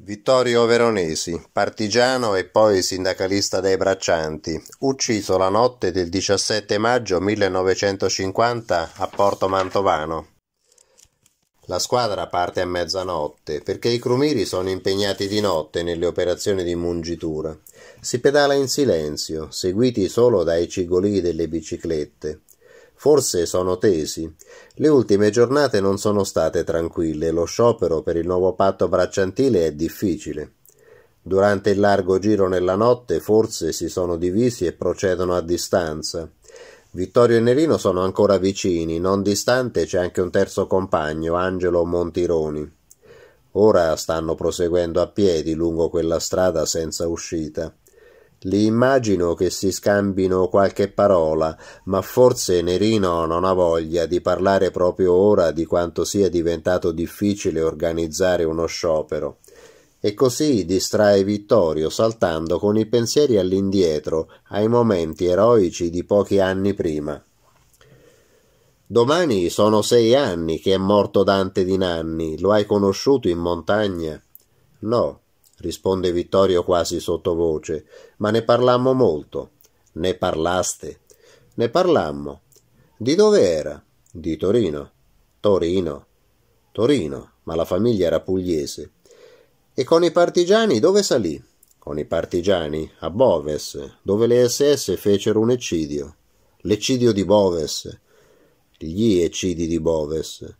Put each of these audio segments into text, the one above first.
Vittorio Veronesi, partigiano e poi sindacalista dei braccianti, ucciso la notte del 17 maggio 1950 a Porto Mantovano. La squadra parte a mezzanotte perché i crumiri sono impegnati di notte nelle operazioni di mungitura. Si pedala in silenzio, seguiti solo dai cigolii delle biciclette. Forse sono tesi. Le ultime giornate non sono state tranquille, lo sciopero per il nuovo patto bracciantile è difficile. Durante il largo giro nella notte forse si sono divisi e procedono a distanza. Vittorio e Nerino sono ancora vicini, non distante c'è anche un terzo compagno, Angelo Montironi. Ora stanno proseguendo a piedi lungo quella strada senza uscita. Li immagino che si scambino qualche parola, ma forse Nerino non ha voglia di parlare proprio ora di quanto sia diventato difficile organizzare uno sciopero. E così distrae Vittorio, saltando con i pensieri all'indietro, ai momenti eroici di pochi anni prima. Domani sono sei anni che è morto Dante di Nanni. Lo hai conosciuto in montagna? No, risponde Vittorio quasi sottovoce, ma ne parlammo molto. Ne parlaste? Ne parlammo. Di dove era? Di Torino. Torino. Torino, ma la famiglia era pugliese. E con i partigiani dove salì? Con i partigiani a Boves, dove le SS fecero un eccidio. L'eccidio di Boves. Gli eccidi di Boves.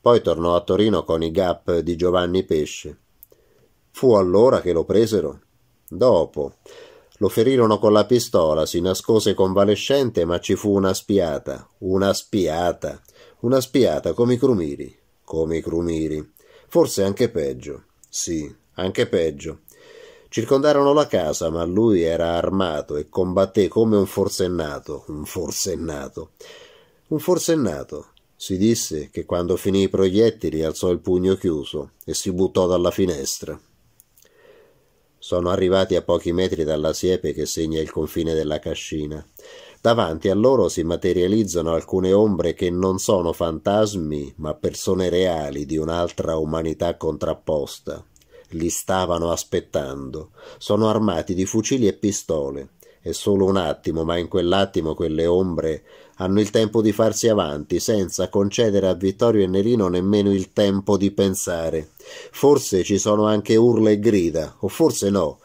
Poi tornò a Torino con i gap di Giovanni Pesce. Fu allora che lo presero? Dopo. Lo ferirono con la pistola, si nascose convalescente, ma ci fu una spiata, una spiata, una spiata come i crumiri, come i crumiri. Forse anche peggio. Sì, anche peggio. Circondarono la casa, ma lui era armato e combatté come un forsennato, un forsennato. Un forsennato. Si disse che quando finì i proiettili alzò il pugno chiuso e si buttò dalla finestra. Sono arrivati a pochi metri dalla siepe che segna il confine della cascina. Davanti a loro si materializzano alcune ombre che non sono fantasmi, ma persone reali di un'altra umanità contrapposta. Li stavano aspettando. Sono armati di fucili e pistole. È solo un attimo, ma in quell'attimo quelle ombre hanno il tempo di farsi avanti, senza concedere a Vittorio e Nerino nemmeno il tempo di pensare. Forse ci sono anche urla e grida, o forse no.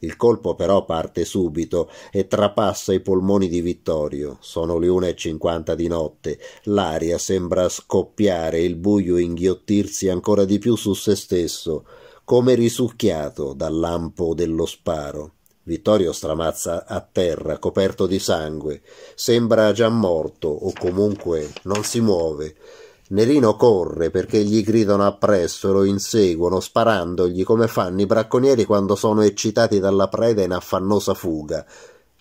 Il colpo però parte subito e trapassa i polmoni di Vittorio. Sono le 1.50 di notte. L'aria sembra scoppiare, il buio inghiottirsi ancora di più su se stesso, come risucchiato dal lampo dello sparo. Vittorio stramazza a terra, coperto di sangue. Sembra già morto, o comunque non si muove. Nerino corre perché gli gridano appresso e lo inseguono, sparandogli come fanno i bracconieri quando sono eccitati dalla preda in affannosa fuga.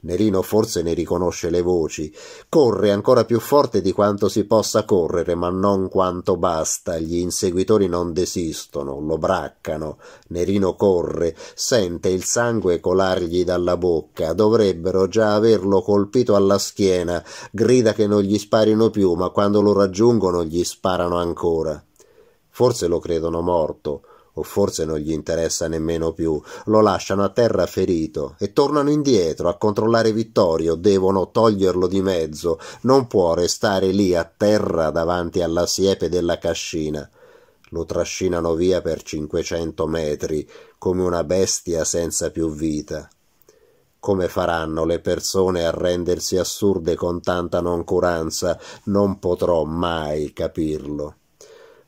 Nerino forse ne riconosce le voci. Corre ancora più forte di quanto si possa correre, ma non quanto basta. Gli inseguitori non desistono, lo braccano. Nerino corre, sente il sangue colargli dalla bocca. Dovrebbero già averlo colpito alla schiena. Grida che non gli sparino più, ma quando lo raggiungono gli sparano ancora. Forse lo credono morto o forse non gli interessa nemmeno più, lo lasciano a terra ferito e tornano indietro a controllare Vittorio, devono toglierlo di mezzo, non può restare lì a terra davanti alla siepe della cascina. Lo trascinano via per 500 metri, come una bestia senza più vita. Come faranno le persone a rendersi assurde con tanta noncuranza? Non potrò mai capirlo.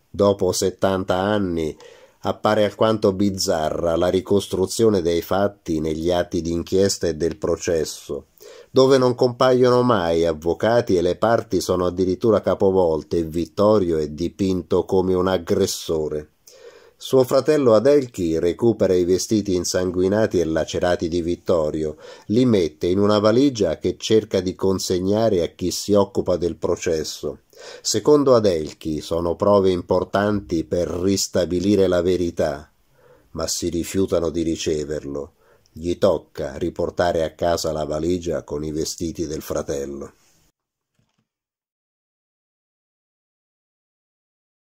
Dopo 70 anni appare alquanto bizzarra la ricostruzione dei fatti negli atti di inchiesta e del processo, dove non compaiono mai avvocati e le parti sono addirittura capovolte e Vittorio è dipinto come un aggressore. Suo fratello Adelchi recupera i vestiti insanguinati e lacerati di Vittorio, li mette in una valigia che cerca di consegnare a chi si occupa del processo. Secondo Adelchi sono prove importanti per ristabilire la verità, ma si rifiutano di riceverlo. Gli tocca riportare a casa la valigia con i vestiti del fratello.